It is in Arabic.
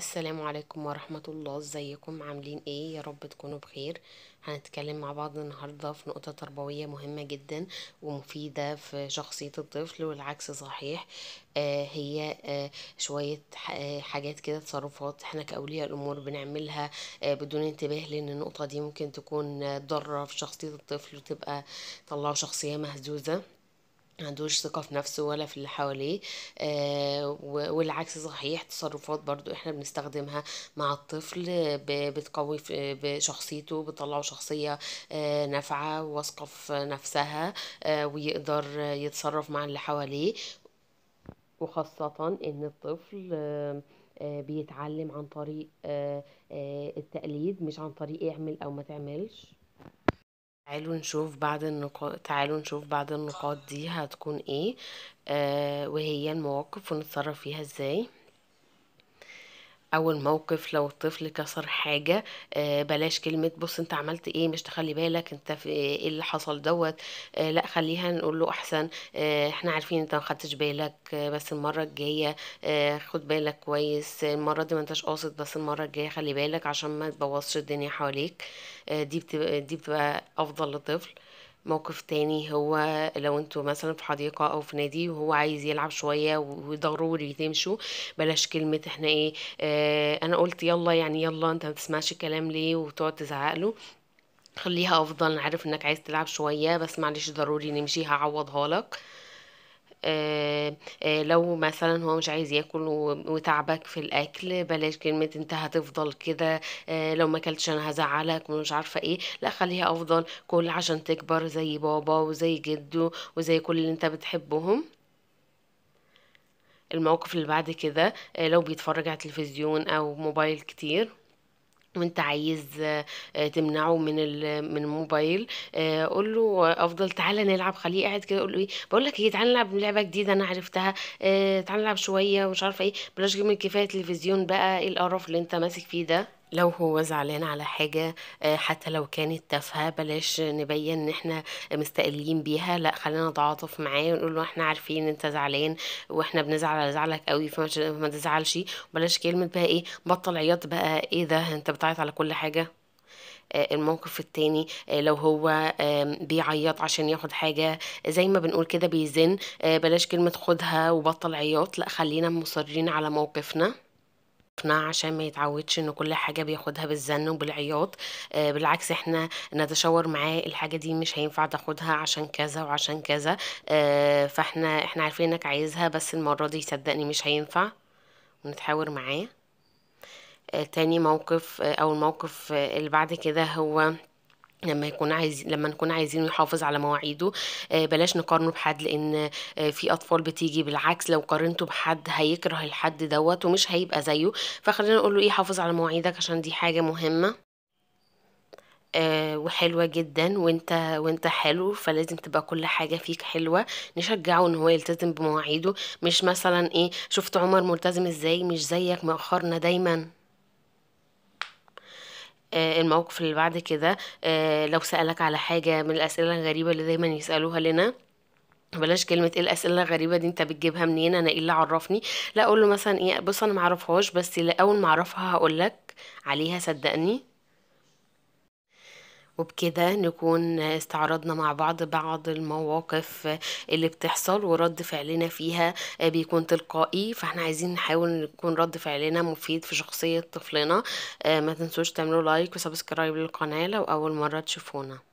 السلام عليكم ورحمة الله ازيكم عاملين ايه يا رب تكونوا بخير هنتكلم مع بعض النهاردة في نقطة تربوية مهمة جدا ومفيدة في شخصية الطفل والعكس صحيح آه هي آه شوية آه، حاجات كده تصرفات احنا كأولياء الأمور بنعملها آه بدون انتباه لأن النقطة دي ممكن تكون ضارة في شخصية الطفل وتبقى طلعه شخصية مهزوزة عندوش ثقة في نفسه ولا في اللي حواليه آه والعكس صحيح تصرفات برضو احنا بنستخدمها مع الطفل بتقوي شخصيته بتطلعه شخصية آه نافعة واثقة في نفسها آه ويقدر يتصرف مع اللي حواليه وخاصة ان الطفل آه, آه، بيتعلم عن طريق آه، آه، التقليد مش عن طريق اعمل او ما تعملش تعالوا نشوف بعض النقاط تعالوا نشوف بعض النقاط دي هتكون ايه آه وهي المواقف ونتصرف فيها ازاي اول موقف لو الطفل كسر حاجه آه، بلاش كلمه بص انت عملت ايه مش تخلي بالك انت في ايه اللي حصل دوت آه، لا خليها نقول له احسن آه، احنا عارفين انت ما خدتش بالك بس المره الجايه خد بالك كويس المره دي ما انتش قاصد بس المره الجايه خلي بالك عشان ما تبوظش الدنيا حواليك دي بتبقى دي بتبقى افضل للطفل موقف تاني هو لو انتوا مثلا في حديقة او في نادي وهو عايز يلعب شوية وضروري تمشوا بلاش كلمة احنا ايه اه انا قلت يلا يعني يلا انت ما تسمعش الكلام ليه وتقعد تزعقله خليها افضل عارف انك عايز تلعب شوية بس معلش ضروري نمشي هعوضها لك آه، آه، لو مثلا هو مش عايز ياكل وتعبك في الاكل بلاش كلمه انت هتفضل كده آه، لو ما اكلتش انا هزعلك ومش عارفه ايه لا خليها افضل كل عشان تكبر زي بابا وزي جده وزي كل اللي انت بتحبهم الموقف اللي بعد كده لو بيتفرج على تلفزيون او موبايل كتير وانت عايز آه، تمنعه من من الموبايل آه، قول له افضل تعالى نلعب خليه قاعد كده قول له ايه بقول لك ايه تعالى نلعب لعبه جديده انا عرفتها آه، تعالى نلعب شويه ومش عارفه ايه بلاش جيم الكفايه تلفزيون بقى ايه القرف اللي انت ماسك فيه ده لو هو زعلان على حاجة آه، حتى لو كانت تافهة بلاش نبين ان احنا مستقلين بيها لا خلينا نتعاطف معاه ونقول له احنا عارفين انت زعلان واحنا بنزعل على زعلك قوي فما تزعلش بلاش كلمة بقى ايه بطل عياط بقى ايه ده انت بتعيط على كل حاجة آه، الموقف التاني آه، لو هو بيعيط عشان ياخد حاجة زي ما بنقول كده بيزن بلاش كلمة خدها وبطل عياط لا خلينا مصرين على موقفنا اقناع عشان ما يتعودش ان كل حاجه بياخدها بالزن وبالعياط آه، بالعكس احنا نتشاور معاه الحاجه دي مش هينفع تاخدها عشان كذا وعشان كذا آه، فاحنا احنا عارفين انك عايزها بس المره دي صدقني مش هينفع ونتحاور معاه آه، تاني موقف او الموقف اللي بعد كده هو لما يكون عايز لما نكون عايزين يحافظ على مواعيده آه، بلاش نقارنه بحد لان آه، في اطفال بتيجي بالعكس لو قارنته بحد هيكره الحد دوت ومش هيبقى زيه فخلينا نقول له ايه حافظ على مواعيدك عشان دي حاجه مهمه آه، وحلوه جدا وانت وانت حلو فلازم تبقى كل حاجه فيك حلوه نشجعه ان هو يلتزم بمواعيده مش مثلا ايه شفت عمر ملتزم ازاي مش زيك مؤخرنا دايما آه، الموقف اللي بعد كده آه، لو سألك على حاجة من الأسئلة الغريبة اللي دايما يسألوها لنا بلاش كلمة ايه الأسئلة الغريبة دي انت بتجيبها منين انا ايه اللي عرفني لا اقول له مثلا ايه بص انا معرفهاش بس اول ما اعرفها هقولك عليها صدقني وبكده نكون استعرضنا مع بعض بعض المواقف اللي بتحصل ورد فعلنا فيها بيكون تلقائي فاحنا عايزين نحاول يكون رد فعلنا مفيد في شخصية طفلنا آه، ما تنسوش تعملوا لايك وسبسكرايب للقناة لو أول مرة تشوفونا